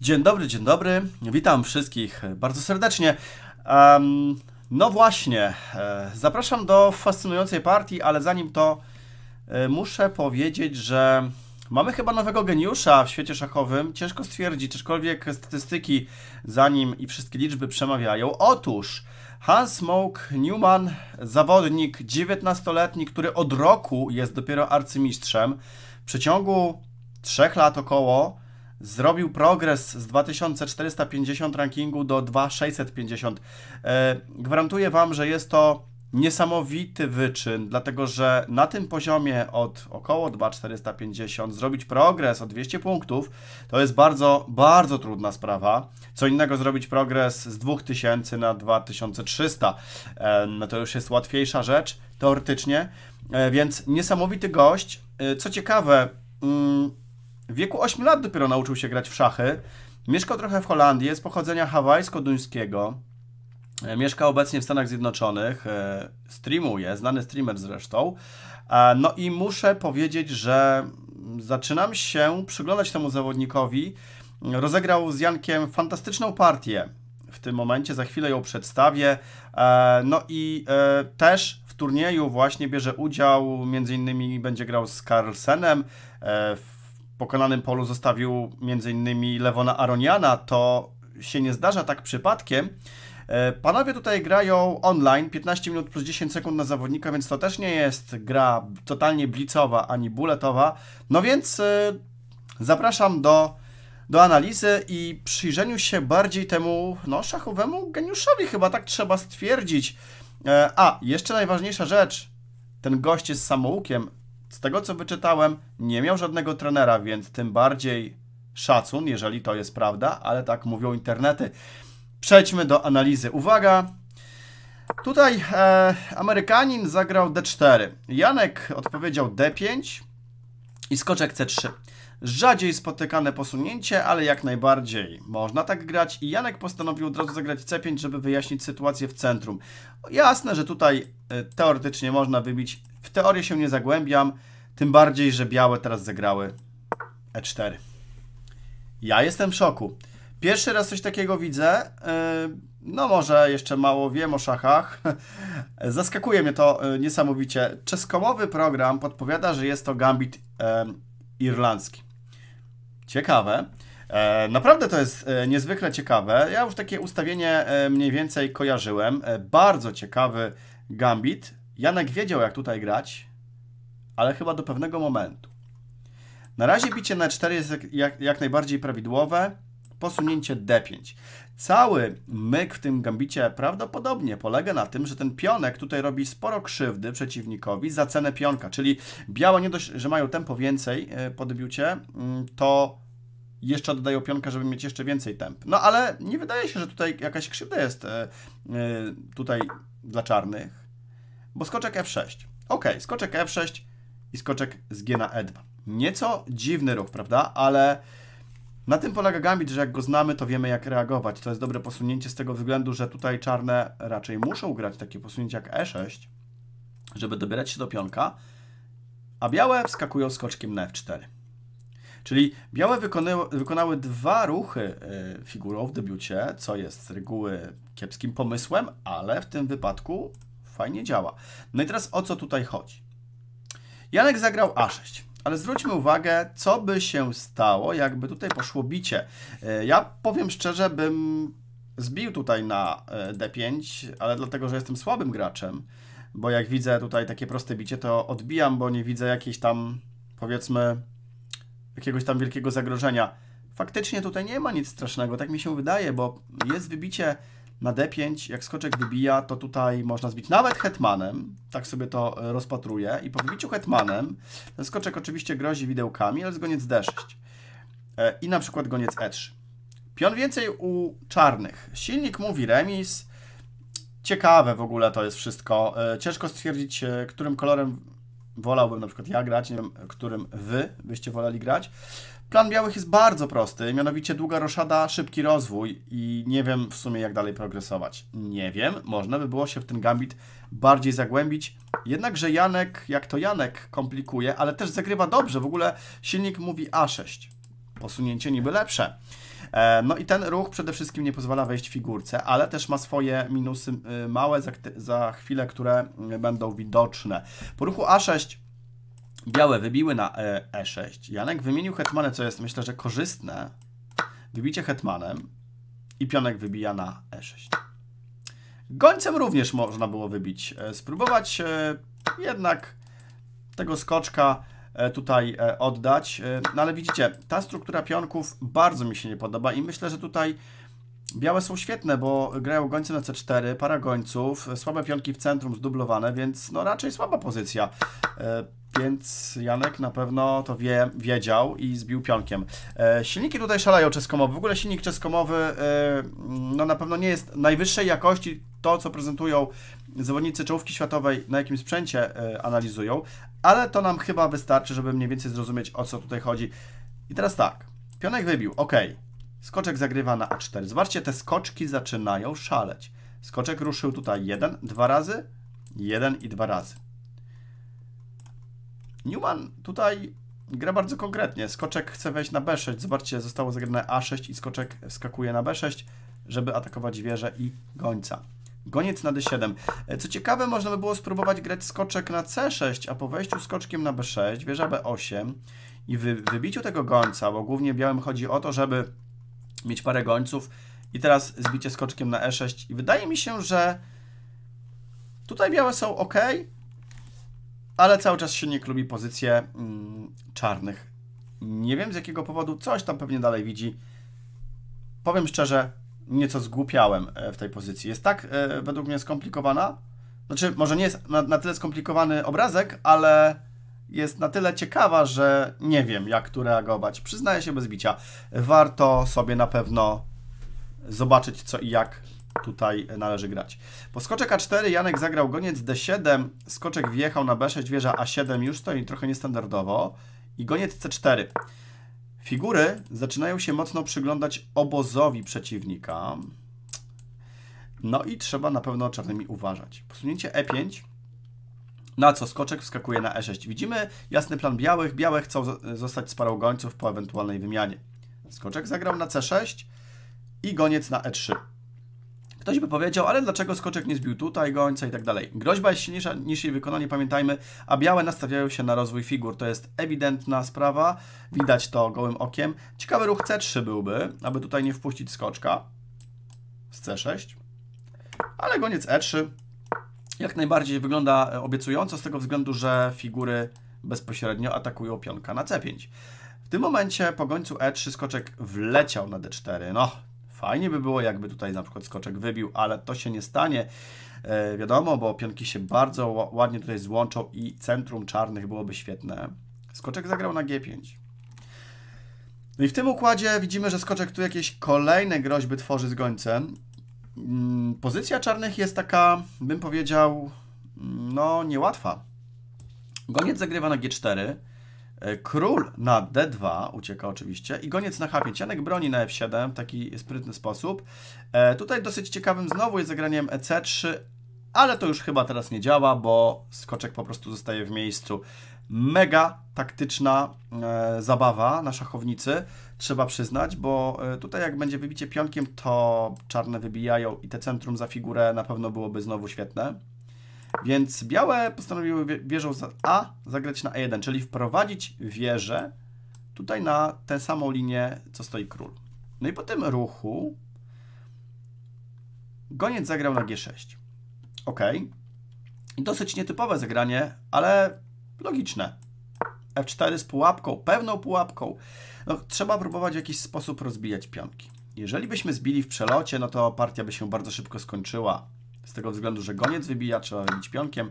Dzień dobry, dzień dobry. Witam wszystkich bardzo serdecznie. Um, no właśnie, e, zapraszam do fascynującej partii, ale zanim to e, muszę powiedzieć, że mamy chyba nowego geniusza w świecie szachowym. Ciężko stwierdzić, aczkolwiek statystyki za nim i wszystkie liczby przemawiają. Otóż Hans Moke Newman, zawodnik 19-letni, który od roku jest dopiero arcymistrzem, w przeciągu 3 lat około zrobił progres z 2450 rankingu do 2650. E, gwarantuję Wam, że jest to niesamowity wyczyn, dlatego że na tym poziomie od około 2450 zrobić progres o 200 punktów to jest bardzo, bardzo trudna sprawa. Co innego zrobić progres z 2000 na 2300, e, no to już jest łatwiejsza rzecz teoretycznie, e, więc niesamowity gość. Co ciekawe, mm, w wieku 8 lat dopiero nauczył się grać w szachy. Mieszkał trochę w Holandii, jest pochodzenia hawajsko-duńskiego. E, mieszka obecnie w Stanach Zjednoczonych, e, streamuje, znany streamer zresztą. E, no i muszę powiedzieć, że zaczynam się przyglądać temu zawodnikowi. Rozegrał z Jankiem fantastyczną partię. W tym momencie za chwilę ją przedstawię. No i też w turnieju właśnie bierze udział, między innymi będzie grał z Carlsenem w pokonanym polu zostawił m.in. Lewona Aroniana, to się nie zdarza tak przypadkiem. E, panowie tutaj grają online, 15 minut plus 10 sekund na zawodnika, więc to też nie jest gra totalnie blicowa ani buletowa. No więc e, zapraszam do, do analizy i przyjrzeniu się bardziej temu no, szachowemu geniuszowi, chyba tak trzeba stwierdzić. E, a, jeszcze najważniejsza rzecz, ten gość jest samoukiem, z tego co wyczytałem, nie miał żadnego trenera, więc tym bardziej szacun, jeżeli to jest prawda, ale tak mówią internety. Przejdźmy do analizy. Uwaga! Tutaj e, Amerykanin zagrał D4, Janek odpowiedział D5 i skoczek C3. Rzadziej spotykane posunięcie, ale jak najbardziej. Można tak grać i Janek postanowił od razu zagrać C5, żeby wyjaśnić sytuację w centrum. Jasne, że tutaj e, teoretycznie można wybić. W teorię się nie zagłębiam, tym bardziej, że białe teraz zagrały E4. Ja jestem w szoku. Pierwszy raz coś takiego widzę. E, no może jeszcze mało wiem o szachach. Zaskakuje mnie to e, niesamowicie. Czeskomowy program podpowiada, że jest to gambit irlandzki. Ciekawe. E, naprawdę to jest e, niezwykle ciekawe. Ja już takie ustawienie e, mniej więcej kojarzyłem. Bardzo ciekawy gambit. Janek wiedział, jak tutaj grać, ale chyba do pewnego momentu. Na razie bicie na 4 jest jak, jak najbardziej prawidłowe posunięcie d5. Cały myk w tym gambicie prawdopodobnie polega na tym, że ten pionek tutaj robi sporo krzywdy przeciwnikowi za cenę pionka, czyli białe nie dość, że mają tempo więcej e, po debiucie, mm, to jeszcze dodają pionka, żeby mieć jeszcze więcej temp. No ale nie wydaje się, że tutaj jakaś krzywda jest e, e, tutaj dla czarnych, bo skoczek f6. Ok, skoczek f6 i skoczek z g na e2. Nieco dziwny ruch, prawda? Ale na tym polega gambit, że jak go znamy, to wiemy jak reagować. To jest dobre posunięcie z tego względu, że tutaj czarne raczej muszą grać takie posunięcie jak e6, żeby dobierać się do pionka, a białe wskakują skoczkiem na f4. Czyli białe wykonały, wykonały dwa ruchy y, figurą w debiucie, co jest z reguły kiepskim pomysłem, ale w tym wypadku fajnie działa. No i teraz o co tutaj chodzi? Janek zagrał a6. Ale zwróćmy uwagę, co by się stało, jakby tutaj poszło bicie. E, ja powiem szczerze, bym zbił tutaj na e, D5, ale dlatego, że jestem słabym graczem, bo jak widzę tutaj takie proste bicie, to odbijam, bo nie widzę jakiejś tam, powiedzmy, jakiegoś tam wielkiego zagrożenia. Faktycznie tutaj nie ma nic strasznego, tak mi się wydaje, bo jest wybicie na D5, jak skoczek wybija, to tutaj można zbić nawet hetmanem, tak sobie to e, rozpatruję. I po wybiciu hetmanem, ten skoczek oczywiście grozi widełkami, ale jest goniec D6. E, I na przykład goniec E3. Pion więcej u czarnych. Silnik mówi remis. Ciekawe w ogóle to jest wszystko. E, ciężko stwierdzić, którym kolorem wolałbym na przykład ja grać, nie wiem, którym wy byście woleli grać. Plan białych jest bardzo prosty, mianowicie długa roszada, szybki rozwój i nie wiem w sumie jak dalej progresować. Nie wiem, można by było się w ten gambit bardziej zagłębić. Jednakże Janek, jak to Janek, komplikuje, ale też zagrywa dobrze. W ogóle silnik mówi A6. Posunięcie niby lepsze. E, no i ten ruch przede wszystkim nie pozwala wejść figurce, ale też ma swoje minusy y, małe za, za chwilę, które y, będą widoczne. Po ruchu A6 białe wybiły na E6. E Janek wymienił hetmanę, co jest myślę, że korzystne. Wybicie hetmanem i pionek wybija na E6. Gońcem również można było wybić. E, spróbować jednak tego skoczka E, tutaj e, oddać. E, no ale widzicie, ta struktura pionków bardzo mi się nie podoba i myślę, że tutaj białe są świetne, bo grają gońcy na C4, para gońców, słabe pionki w centrum zdublowane, więc no raczej słaba pozycja. Więc Janek na pewno to wie, wiedział i zbił pionkiem. silniki tutaj szaleją czeskomowy. W ogóle silnik czeskomowy no na pewno nie jest najwyższej jakości to, co prezentują zawodnicy czołówki światowej na jakim sprzęcie e, analizują, ale to nam chyba wystarczy, żeby mniej więcej zrozumieć o co tutaj chodzi. I teraz tak, pionek wybił, ok, skoczek zagrywa na A4. Zobaczcie, te skoczki zaczynają szaleć. Skoczek ruszył tutaj jeden, dwa razy, jeden i dwa razy. Newman tutaj gra bardzo konkretnie. Skoczek chce wejść na B6. Zobaczcie, zostało zagrane A6 i skoczek skakuje na B6, żeby atakować wieżę i gońca. Goniec na D7. E, co ciekawe, można by było spróbować grać skoczek na C6, a po wejściu skoczkiem na B6, wieża B8 i wy, wybiciu tego gońca, bo głównie białym chodzi o to, żeby mieć parę gońców i teraz zbicie skoczkiem na E6 i wydaje mi się, że tutaj białe są ok, ale cały czas się nie klubi pozycje mm, czarnych. Nie wiem z jakiego powodu, coś tam pewnie dalej widzi. Powiem szczerze, nieco zgłupiałem e, w tej pozycji. Jest tak e, według mnie skomplikowana. Znaczy, może nie jest na, na tyle skomplikowany obrazek, ale jest na tyle ciekawa, że nie wiem, jak tu reagować. Przyznaję się bez bicia. Warto sobie na pewno zobaczyć, co i jak tutaj należy grać. Po skoczek A4 Janek zagrał goniec D7, skoczek wjechał na B6, wieża A7 już to trochę niestandardowo i goniec C4. Figury zaczynają się mocno przyglądać obozowi przeciwnika. No i trzeba na pewno czarnymi uważać. Posunięcie E5. Na co skoczek wskakuje na E6. Widzimy jasny plan białych. Białe chcą zostać z parą gońców po ewentualnej wymianie. Skoczek zagrał na C6 i goniec na E3. Ktoś by powiedział, ale dlaczego skoczek nie zbił tutaj gońca i tak dalej. Groźba jest silniejsza niż jej wykonanie, pamiętajmy, a białe nastawiają się na rozwój figur. To jest ewidentna sprawa, widać to gołym okiem. Ciekawy ruch C3 byłby, aby tutaj nie wpuścić skoczka z C6, ale goniec E3 jak najbardziej wygląda e, obiecująco z tego względu, że figury bezpośrednio atakują pionka na C5. W tym momencie po gońcu E3 skoczek wleciał na D4. No, Fajnie by było, jakby tutaj na przykład skoczek wybił, ale to się nie stanie. E, wiadomo, bo pionki się bardzo ładnie tutaj złączą i centrum czarnych byłoby świetne. Skoczek zagrał na G5. No i w tym układzie widzimy, że skoczek tu jakieś kolejne groźby tworzy z gońcem. Mm, pozycja czarnych jest taka, bym powiedział, mm, no niełatwa. Goniec zagrywa na G4. E, król na D2 ucieka oczywiście i goniec na H5. Janek broni na F7 w taki sprytny sposób. E, tutaj dosyć ciekawym znowu jest zagraniem EC3, ale to już chyba teraz nie działa, bo skoczek po prostu zostaje w miejscu. Mega taktyczna e, zabawa na szachownicy, trzeba przyznać, bo e, tutaj jak będzie wybicie pionkiem, to czarne wybijają i te centrum za figurę na pewno byłoby znowu świetne. Więc białe postanowiły wieżą z A zagrać na E1, czyli wprowadzić wieżę tutaj na tę samą linię, co stoi król. No i po tym ruchu goniec zagrał na G6. Ok. dosyć nietypowe zagranie, ale logiczne. F4 z pułapką, pewną pułapką. No, trzeba próbować w jakiś sposób rozbijać pionki. Jeżeli byśmy zbili w przelocie, no to partia by się bardzo szybko skończyła z tego względu, że goniec wybija, trzeba wybić pionkiem.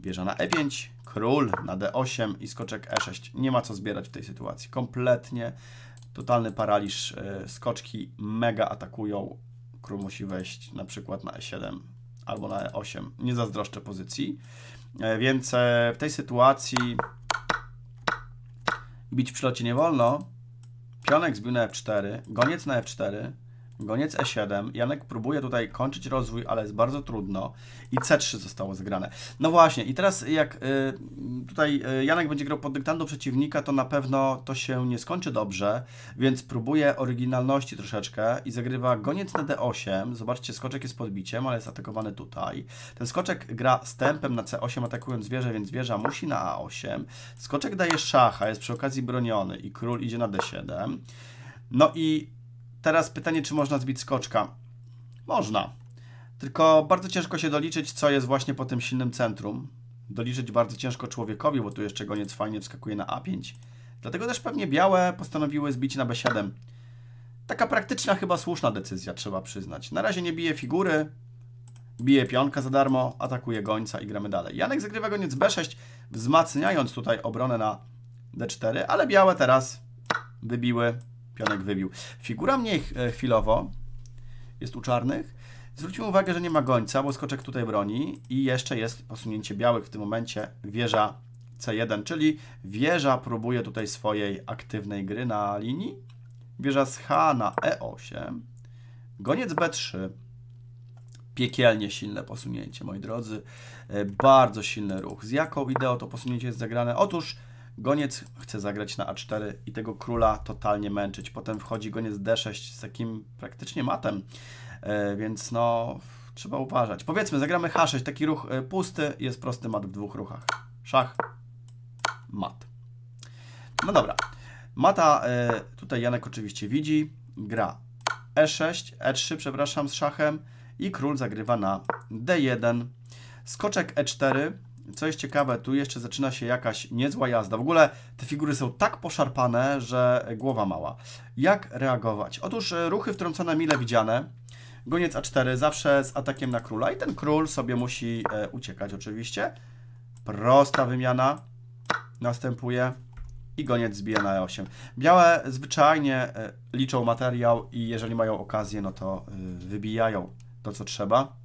Wieża na E5, król na D8 i skoczek E6. Nie ma co zbierać w tej sytuacji. Kompletnie totalny paraliż. E, skoczki mega atakują. Król musi wejść na przykład na E7 albo na E8. Nie zazdroszczę pozycji. E, więc e, w tej sytuacji bić w przelocie nie wolno. Pionek zbił na F4, goniec na F4, Goniec E7. Janek próbuje tutaj kończyć rozwój, ale jest bardzo trudno. I C3 zostało zgrane. No właśnie, i teraz jak y, tutaj y, Janek będzie grał pod dyktando przeciwnika, to na pewno to się nie skończy dobrze, więc próbuje oryginalności troszeczkę i zagrywa goniec na D8. E Zobaczcie, skoczek jest podbiciem, ale jest atakowany tutaj. Ten skoczek gra stępem na C8, atakując zwierzę, więc zwierza musi na A8. Skoczek daje szacha, jest przy okazji broniony i król idzie na D7. No i Teraz pytanie, czy można zbić skoczka? Można. Tylko bardzo ciężko się doliczyć, co jest właśnie po tym silnym centrum. Doliczyć bardzo ciężko człowiekowi, bo tu jeszcze goniec fajnie wskakuje na A5. Dlatego też pewnie białe postanowiły zbić na B7. Taka praktyczna, chyba słuszna decyzja, trzeba przyznać. Na razie nie bije figury, bije pionka za darmo, atakuje gońca i gramy dalej. Janek zagrywa goniec B6, wzmacniając tutaj obronę na D4, ale białe teraz wybiły pionek wybił. Figura mniej e, chwilowo jest u czarnych. Zwróćmy uwagę, że nie ma gońca, bo skoczek tutaj broni i jeszcze jest posunięcie białych w tym momencie wieża C1, czyli wieża próbuje tutaj swojej aktywnej gry na linii. Wieża z H na E8. Goniec B3. Piekielnie silne posunięcie, moi drodzy. E, bardzo silny ruch. Z jaką ideą to posunięcie jest zagrane? Otóż Goniec chce zagrać na A4 i tego króla totalnie męczyć. Potem wchodzi goniec D6 z takim praktycznie matem, e, więc no trzeba uważać. Powiedzmy, zagramy H6, taki ruch e, pusty, jest prosty mat w dwóch ruchach. Szach, mat. No dobra, mata e, tutaj Janek oczywiście widzi, gra E6, E3 przepraszam z szachem i król zagrywa na D1. Skoczek E4, co jest ciekawe, tu jeszcze zaczyna się jakaś niezła jazda. W ogóle te figury są tak poszarpane, że głowa mała. Jak reagować? Otóż e, ruchy wtrącone mile widziane. Goniec A4 zawsze z atakiem na króla i ten król sobie musi e, uciekać oczywiście. Prosta wymiana następuje i goniec zbija na E8. Białe zwyczajnie e, liczą materiał i jeżeli mają okazję, no to e, wybijają to, co trzeba.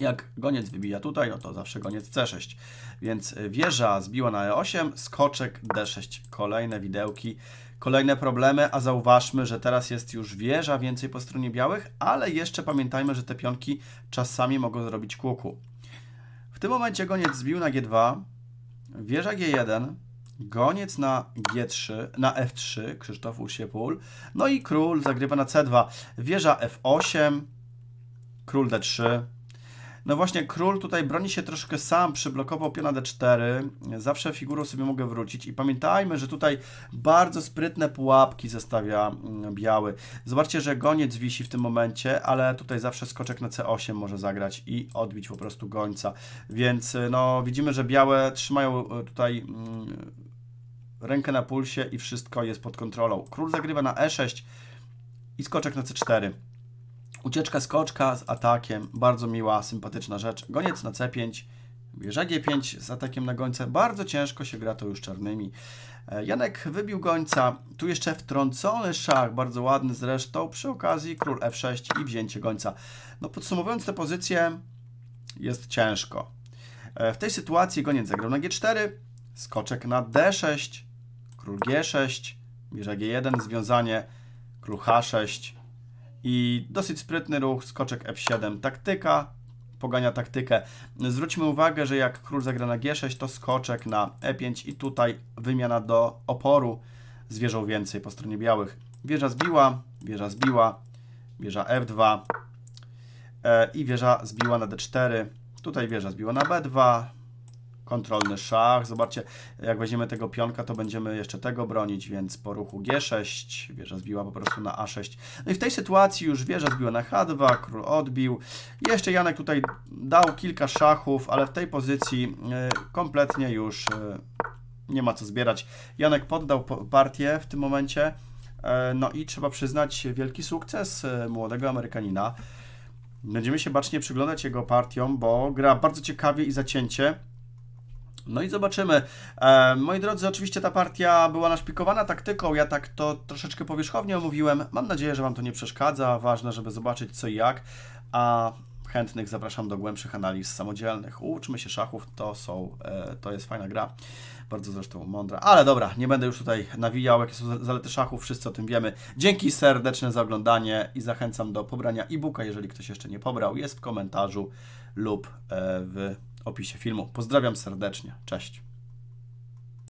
Jak goniec wybija tutaj, no to zawsze goniec C6. Więc y, wieża zbiła na E8, skoczek D6. Kolejne widełki, kolejne problemy, a zauważmy, że teraz jest już wieża więcej po stronie białych, ale jeszcze pamiętajmy, że te pionki czasami mogą zrobić kłuku. W tym momencie goniec zbił na G2, wieża G1, goniec na G3, na F3, Krzysztof Ursiepul, no i król zagrywa na C2, wieża F8, król D3, no właśnie, król tutaj broni się troszkę sam, przyblokował piona d4. Zawsze figurą sobie mogę wrócić. I pamiętajmy, że tutaj bardzo sprytne pułapki zostawia mm, biały. Zobaczcie, że goniec wisi w tym momencie, ale tutaj zawsze skoczek na c8 może zagrać i odbić po prostu gońca. Więc y, no, widzimy, że białe trzymają y, tutaj... Mm, rękę na pulsie i wszystko jest pod kontrolą. Król zagrywa na e6 i skoczek na c4. Ucieczka skoczka z atakiem, bardzo miła, sympatyczna rzecz. Goniec na C5, bierze G5 z atakiem na gońce. Bardzo ciężko się gra to już czarnymi. E, Janek wybił gońca, tu jeszcze wtrącony szach, bardzo ładny zresztą. Przy okazji król F6 i wzięcie gońca. No podsumowując tę pozycję, jest ciężko. E, w tej sytuacji goniec zagrał na G4, skoczek na D6, król G6, bierze G1, związanie, król H6, i dosyć sprytny ruch, skoczek F7, taktyka, pogania taktykę. Zwróćmy uwagę, że jak król zagra na G6, to skoczek na E5 i tutaj wymiana do oporu z wieżą więcej po stronie białych. Wieża zbiła, wieża zbiła, wieża F2 e, i wieża zbiła na D4. Tutaj wieża zbiła na B2, kontrolny szach. Zobaczcie, jak weźmiemy tego pionka, to będziemy jeszcze tego bronić, więc po ruchu G6, wieża zbiła po prostu na A6. No i w tej sytuacji już wieża zbiła na H2, król odbił. Jeszcze Janek tutaj dał kilka szachów, ale w tej pozycji y, kompletnie już y, nie ma co zbierać. Janek poddał partię w tym momencie. E, no i trzeba przyznać wielki sukces y, młodego Amerykanina. Będziemy się bacznie przyglądać jego partią, bo gra bardzo ciekawie i zacięcie. No i zobaczymy. E, moi drodzy, oczywiście ta partia była naszpikowana taktyką, ja tak to troszeczkę powierzchownie omówiłem. Mam nadzieję, że Wam to nie przeszkadza. Ważne, żeby zobaczyć co i jak. A chętnych zapraszam do głębszych analiz samodzielnych. Uczmy się szachów, to są, e, to jest fajna gra. Bardzo zresztą mądra. Ale dobra, nie będę już tutaj nawijał, jakie są zalety szachów, wszyscy o tym wiemy. Dzięki serdeczne za oglądanie i zachęcam do pobrania e-booka, jeżeli ktoś jeszcze nie pobrał. Jest w komentarzu lub e, w opisie filmu. Pozdrawiam serdecznie. Cześć.